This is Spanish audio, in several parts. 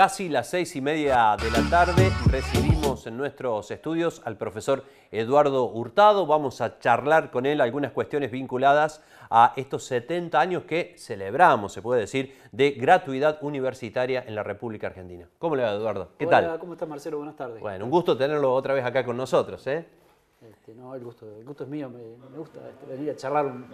Casi las seis y media de la tarde recibimos en nuestros estudios al profesor Eduardo Hurtado. Vamos a charlar con él algunas cuestiones vinculadas a estos 70 años que celebramos, se puede decir, de gratuidad universitaria en la República Argentina. ¿Cómo le va, Eduardo? ¿Qué Hola, ¿Cómo está, Marcelo? Buenas tardes. Bueno, un gusto tenerlo otra vez acá con nosotros. ¿eh? Este, no, el gusto, es mío, me, gusta este, venir a charlar un,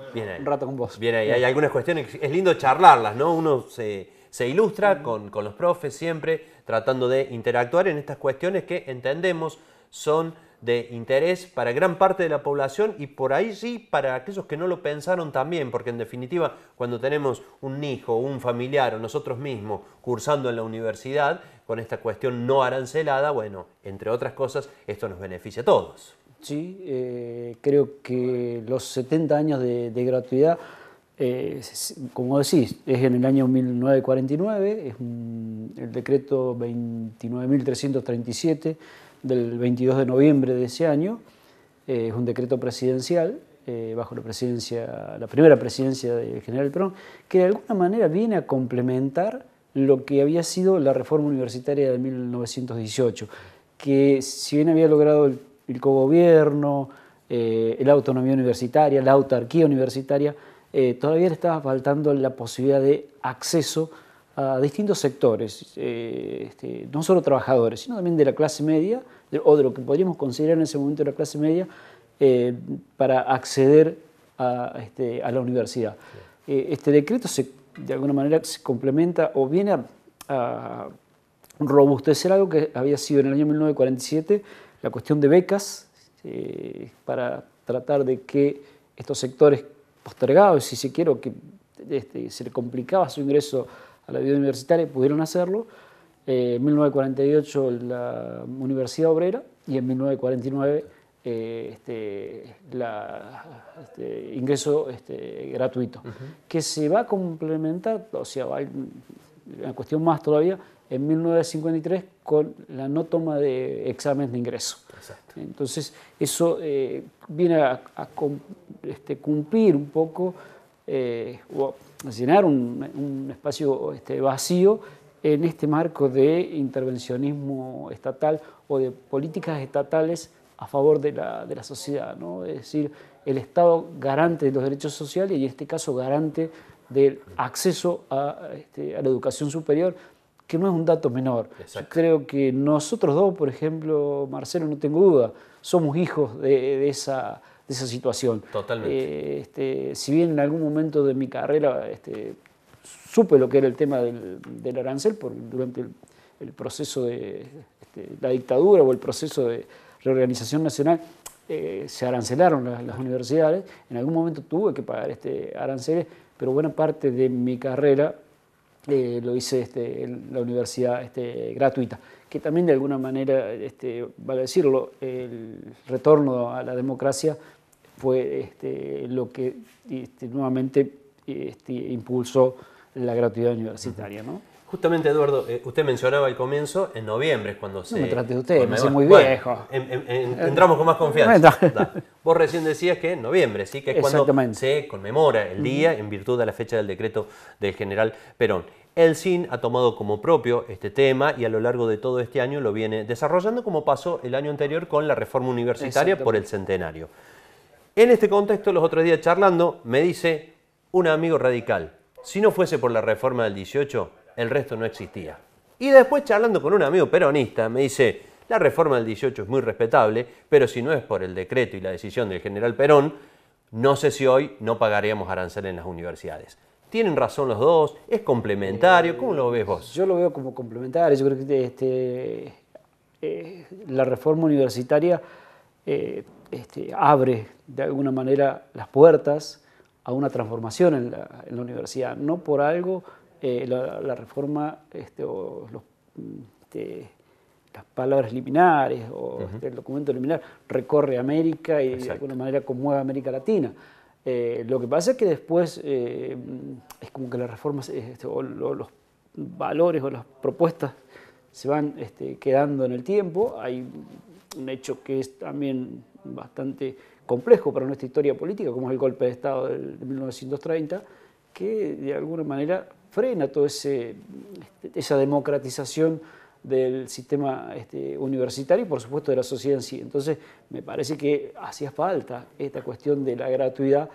rato con vos. Bien hay algunas cuestiones, es lindo charlarlas, ¿no? Uno se se ilustra con, los profes siempre, tratando de interactuar en estas cuestiones que entendemos son de interés para gran parte de la población y por ahí sí para aquellos que no lo pensaron también, porque en definitiva cuando tenemos un hijo, un familiar o nosotros mismos cursando en la universidad con esta cuestión no arancelada, bueno, entre otras cosas, esto nos beneficia a todos. Sí, eh, creo que los 70 años de gratuidad como decís, es en el año 1949, es el decreto 29.337 del 22 de noviembre de ese año, eh, es un decreto presidencial eh, bajo la la primera presidencia del general Perón, que de alguna manera viene a complementar lo que había sido la reforma universitaria de 1918, que si bien había logrado el, el cogobierno, eh, la autonomía universitaria, la autarquía universitaria, eh, todavía le estaba faltando la posibilidad de acceso a distintos sectores, eh, este, no solo trabajadores, sino también de la clase media, o de lo que podríamos considerar en ese momento la clase media, eh, para acceder a, este, la universidad. este decreto se, de alguna manera se complementa o viene a, robustecer algo que había sido en el año 1947, la cuestión de becas, para tratar de que estos sectores postergado, y si se quiere, que este, se le complicaba su ingreso a la vida universitaria, pudieron hacerlo. Eh, en 1948 la Universidad Obrera y en 1949 eh, este, este, ingreso gratuito, que se va a complementar, o sea, hay una cuestión más todavía, en 1953 con la no toma de exámenes de ingreso. Entonces, eso eh, viene a este, cumplir un poco eh, o llenar un, espacio este, vacío en este marco de intervencionismo estatal o de políticas estatales a favor de la, sociedad, es decir, el Estado garante de los derechos sociales y en este caso garante del acceso a, este, la educación superior, que no es un dato menor. creo que nosotros dos, por ejemplo, Marcelo, no tengo duda, somos hijos de esa de esa situación. Totalmente. Eh, este, si bien en algún momento de mi carrera este, supe lo que era el tema del, arancel por, durante el, proceso de este, la dictadura o el proceso de reorganización nacional, eh, se arancelaron las, universidades. En algún momento tuve que pagar este aranceles, pero buena parte de mi carrera eh, lo hice en la universidad gratuita, que también de alguna manera, este, vale decirlo, el retorno a la democracia fue este, lo que este, nuevamente este, impulsó la gratuidad universitaria. ¿no? Justamente, Eduardo, eh, usted mencionaba al comienzo, en noviembre es cuando se... No me trate de usted, me hace muy viejo. entramos con más confianza. Vos recién decías que en noviembre, ¿sí? que es cuando se conmemora el día en virtud de la fecha del decreto del general Perón. El CIN ha tomado como propio este tema y a lo largo de todo este año lo viene desarrollando como pasó el año anterior con la reforma universitaria por el centenario. En este contexto, los otros días charlando, me dice un amigo radical, si no fuese por la reforma del 18, el resto no existía. Y después charlando con un amigo peronista, me dice, la reforma del 18 es muy respetable, pero si no es por el decreto y la decisión del general Perón, no sé si hoy no pagaríamos arancel en las universidades. Tienen razón los dos, es complementario, eh, ¿cómo lo ves vos? Yo lo veo como complementario, yo creo que este, eh, la reforma universitaria eh, este, abre de alguna manera las puertas a una transformación en la, universidad. No por algo eh, la, reforma este, este, las palabras liminares o el documento liminar recorre América y de alguna manera conmueve América Latina. Eh, lo que pasa es que después eh, es como que las reformas o los valores o las propuestas se van quedando en el tiempo. Hay un hecho que es también bastante complejo para nuestra historia política, como es el golpe de Estado de 1930, que de alguna manera frena toda este, esa democratización del sistema este, universitario y por supuesto de la sociedad en sí. Entonces me parece que hacía falta esta cuestión de la gratuidad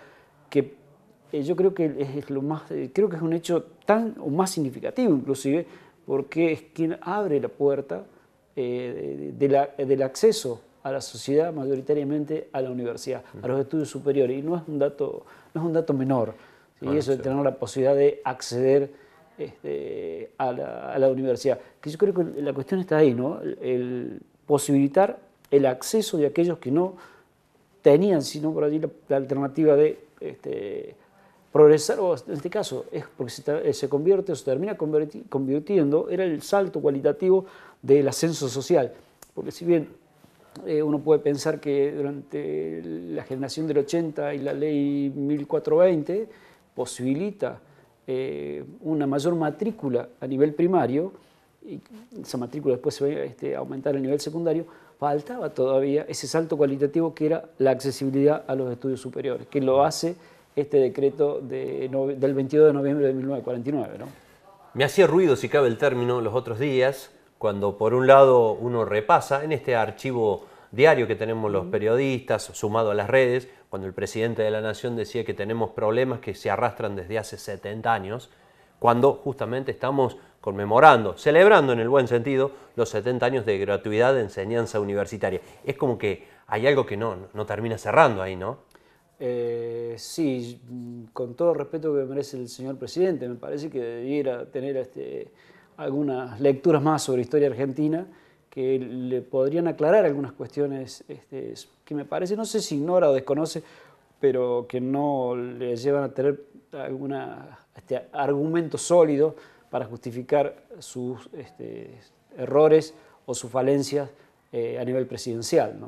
que eh, yo creo que es lo más, eh, creo que es un hecho tan o más significativo inclusive porque es quien abre la puerta eh, del acceso a la sociedad, mayoritariamente a la universidad, a los estudios superiores. Y no es un dato, no es un dato menor. y Eso de tener la posibilidad de acceder este, a, la, universidad. Que yo creo que la cuestión está ahí, ¿no? El, posibilitar el acceso de aquellos que no tenían, sino por allí la, alternativa de este, Progresar, o en este caso, es porque se, eh, convierte o se termina convirtiendo, era el salto cualitativo del ascenso social. Porque si bien eh, uno puede pensar que durante la generación del 80 y la ley 1420 posibilita eh, una mayor matrícula a nivel primario, y esa matrícula después se va este, a aumentar a nivel secundario, faltaba todavía ese salto cualitativo que era la accesibilidad a los estudios superiores, que lo hace este decreto del 22 de noviembre de 1949. ¿no? Me hacía ruido, si cabe el término, los otros días, cuando por un lado uno repasa en este archivo diario que tenemos los periodistas, sumado a las redes, cuando el presidente de la Nación decía que tenemos problemas que se arrastran desde hace 70 años, cuando justamente estamos conmemorando, celebrando en el buen sentido, los 70 años de gratuidad de enseñanza universitaria. Es como que hay algo que no, no termina cerrando ahí, ¿no? Eh, sí, con todo respeto que merece el señor presidente, me parece que debiera tener este, algunas lecturas más sobre historia argentina que le podrían aclarar algunas cuestiones este, que me parece, no sé si ignora o desconoce, pero que no le llevan a tener algún este, argumento sólido para justificar sus este, errores o sus falencias eh, a nivel presidencial.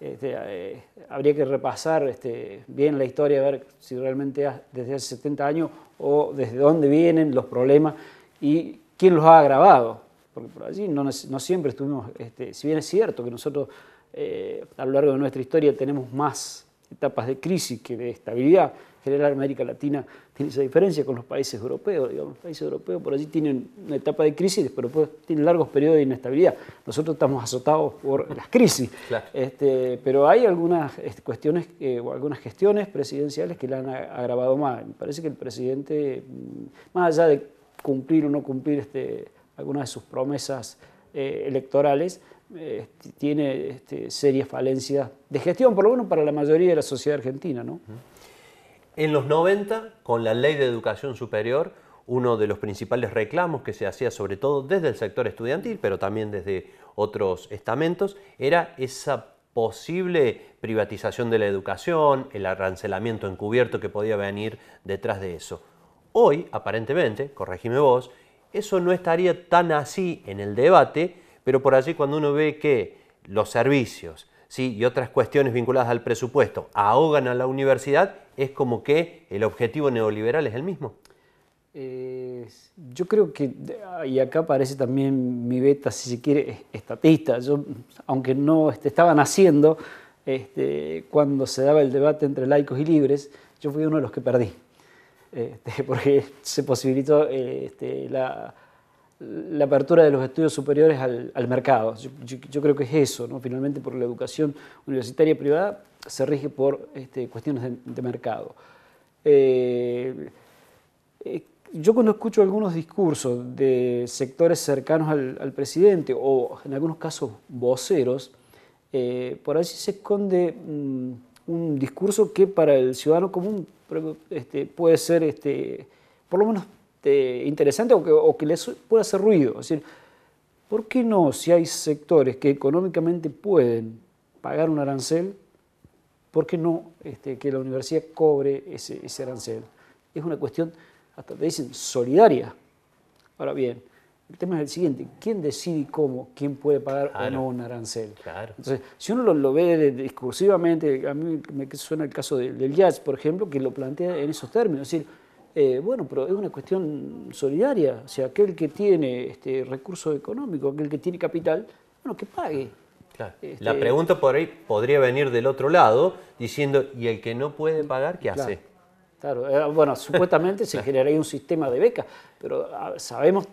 Este, eh, habría que repasar este, bien la historia, a ver si realmente desde hace 70 años o desde dónde vienen los problemas y quién los ha agravado. Porque por allí no, siempre estuvimos, este, si bien es cierto que nosotros eh, a lo largo de nuestra historia tenemos más etapas de crisis que de estabilidad. En general, América Latina tiene esa diferencia con los países europeos. Digamos. Los países europeos por allí tienen una etapa de crisis, pero tienen largos periodos de inestabilidad. Nosotros estamos azotados por las crisis. Este, pero hay algunas este, cuestiones eh, o algunas gestiones presidenciales que la han agravado más. Me parece que el presidente, mm, más allá de cumplir o no cumplir este, algunas de sus promesas eh, electorales, este, tiene este, serias falencias de gestión, por lo menos para la mayoría de la sociedad argentina. ¿no? En los 90, con la ley de educación superior, uno de los principales reclamos que se hacía, sobre todo desde el sector estudiantil, pero también desde otros estamentos, era esa posible privatización de la educación, el arancelamiento encubierto que podía venir detrás de eso. Hoy, aparentemente, corregime vos, eso no estaría tan así en el debate, pero por allí cuando uno ve que los servicios y otras cuestiones vinculadas al presupuesto ahogan a la universidad, es como que el objetivo neoliberal es el mismo. yo creo que, y acá parece también mi beta, si se quiere, estatista. Yo, aunque no este, estaban haciendo, este, cuando se daba el debate entre laicos y libres, yo fui uno de los que perdí. Este, porque se posibilitó la la apertura de los estudios superiores al, mercado. Yo, creo que es eso, ¿no? finalmente, por la educación universitaria privada se rige por este, cuestiones de, mercado. Eh, eh, yo cuando escucho algunos discursos de sectores cercanos al, presidente o en algunos casos voceros, eh, por ahí se esconde mm, un discurso que para el ciudadano común este, puede ser, este, por lo menos este, interesante o que, o les pueda hacer ruido. Es decir, ¿por qué no si hay sectores que económicamente pueden pagar un arancel, ¿por qué no este, que la universidad cobre ese, arancel? Es una cuestión, hasta te dicen, solidaria. Ahora bien, el tema es el siguiente, ¿quién decide cómo, quién puede pagar o no un arancel? Claro. Entonces, si uno lo, ve discursivamente, a mí me suena el caso del jazz, por ejemplo, que lo plantea en esos términos, es decir, eh, bueno, pero es una cuestión solidaria. O sea, aquel que tiene este, recursos económicos, aquel que tiene capital, bueno, que pague. Este, la pregunta por ahí podría venir del otro lado, diciendo, ¿y el que no puede mm, pagar, qué hace? Claro, eh, bueno, supuestamente se generaría un sistema de becas, pero ah, sabemos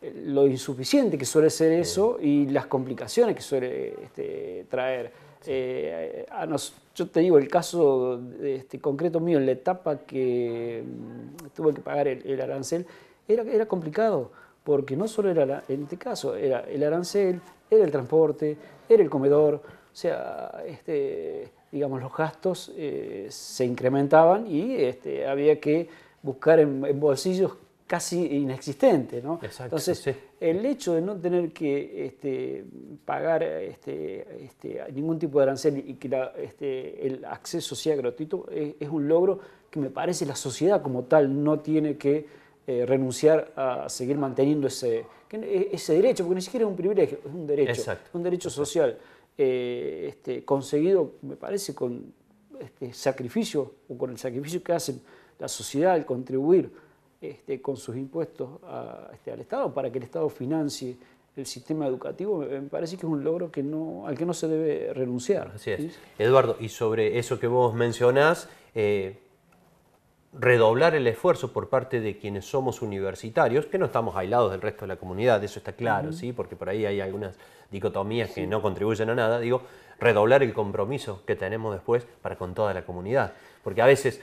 eh, lo insuficiente que suele ser eso y las complicaciones que suele este, traer. Eh, nos, yo te digo, el caso este, concreto mío, en la etapa que mm, tuve que pagar el, arancel, era, era, complicado, porque no solo era, en este caso, era el arancel, era el transporte, era el comedor, o sea, este, digamos, los gastos eh, se incrementaban y este, había que buscar en bolsillos casi inexistente. Entonces, el hecho de no tener que este, pagar este, este, ningún tipo de arancel y que el acceso sea gratuito es, un logro que me parece la sociedad como tal no tiene que eh, renunciar a seguir manteniendo ese, e, ese derecho, porque ni siquiera es un privilegio, es un derecho, un derecho social eh, conseguido, me parece, con sacrificio o con el sacrificio que hacen la sociedad al contribuir este, con sus impuestos este, al Estado para que el Estado financie el sistema educativo, me parece que es un logro que no, al que no se debe renunciar. Así es. Eduardo, y sobre eso que vos mencionás, eh, redoblar el esfuerzo por parte de quienes somos universitarios, que no estamos aislados del resto de la comunidad, eso está claro, ¿sí? porque por ahí hay algunas dicotomías que no contribuyen a nada, digo, redoblar el compromiso que tenemos después para con toda la comunidad, porque a veces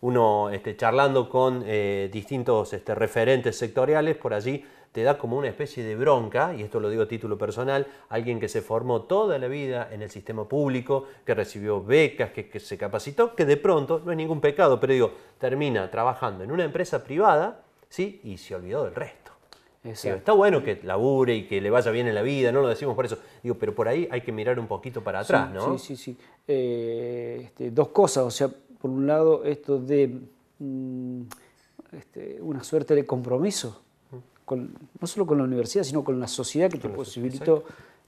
uno este, charlando con eh, distintos este, referentes sectoriales por allí, te da como una especie de bronca, y esto lo digo a título personal, alguien que se formó toda la vida en el sistema público, que recibió becas, que, se capacitó, que de pronto, no es ningún pecado, pero digo, termina trabajando en una empresa privada, ¿sí? Y se olvidó del resto. está bueno que labure y que le vaya bien en la vida, no lo decimos por eso. Digo, pero por ahí hay que mirar un poquito para atrás, ¿no? Sí, sí, sí. Eh, este, dos cosas, o sea, por un lado, esto de mm, este, una suerte de compromiso, no solo con la universidad, sino con la sociedad que te posibilitó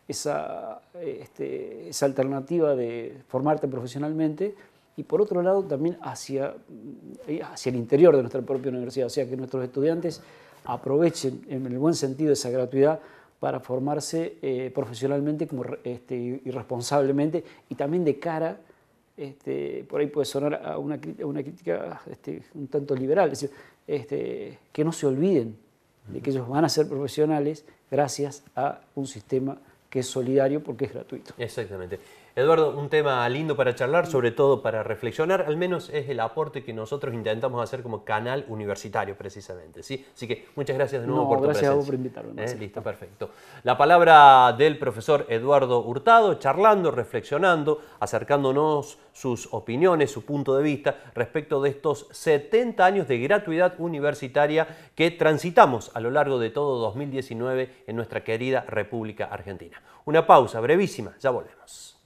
esa, este, esa alternativa de formarte profesionalmente, y por otro lado también hacia, hacia el interior de nuestra propia universidad, o sea que nuestros estudiantes aprovechen en el buen sentido esa gratuidad para formarse eh, profesionalmente como, este, y responsablemente y también de cara a... Este, por ahí puede sonar a una, crítica este, un tanto liberal, es decir, este, que no se olviden de que ellos van a ser profesionales gracias a un sistema que es solidario porque es gratuito. Exactamente. Eduardo, un tema lindo para charlar, sobre todo para reflexionar, al menos es el aporte que nosotros intentamos hacer como canal universitario precisamente. ¿sí? Así que muchas gracias de nuevo por tu gracias Gracias por invitarme. Eh, listo, perfecto. La palabra del profesor Eduardo Hurtado, charlando, reflexionando, acercándonos sus opiniones, su punto de vista respecto de estos 70 años de gratuidad universitaria que transitamos a lo largo de todo 2019 en nuestra querida República Argentina. Una pausa brevísima, ya volvemos.